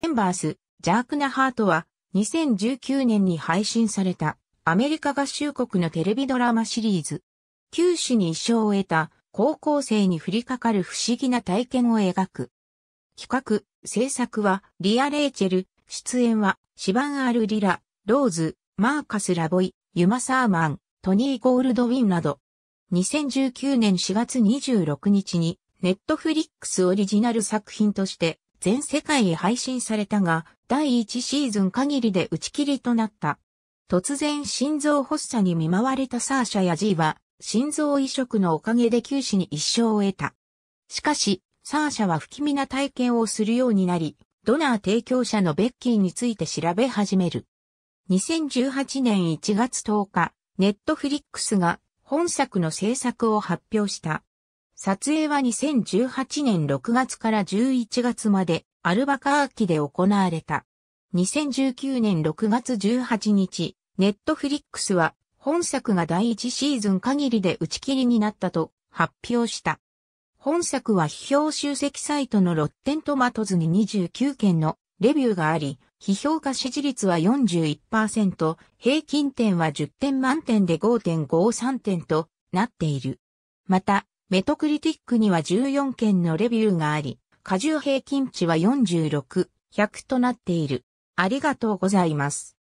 エンバース、ジャークなハートは2019年に配信されたアメリカ合衆国のテレビドラマシリーズ。九死に一生を得た高校生に降りかかる不思議な体験を描く。企画、制作はリア・レイチェル、出演はシバン・アル・リラ、ローズ、マーカス・ラボイ、ユマ・サーマン、トニー・ゴールドウィンなど。2019年4月26日にネットフリックスオリジナル作品として全世界へ配信されたが、第1シーズン限りで打ち切りとなった。突然心臓発作に見舞われたサーシャやジーは、心臓移植のおかげで九死に一生を得た。しかし、サーシャは不気味な体験をするようになり、ドナー提供者のベッキーについて調べ始める。2018年1月10日、ネットフリックスが本作の制作を発表した。撮影は2018年6月から11月までアルバカーキで行われた。2019年6月18日、ネットフリックスは本作が第1シーズン限りで打ち切りになったと発表した。本作は批評集積サイトのロッテントマトズに29件のレビューがあり、批評価支持率は41%、平均点は10点満点で5.53点となっている。また、メトクリティックには14件のレビューがあり、荷重平均値は46、100となっている。ありがとうございます。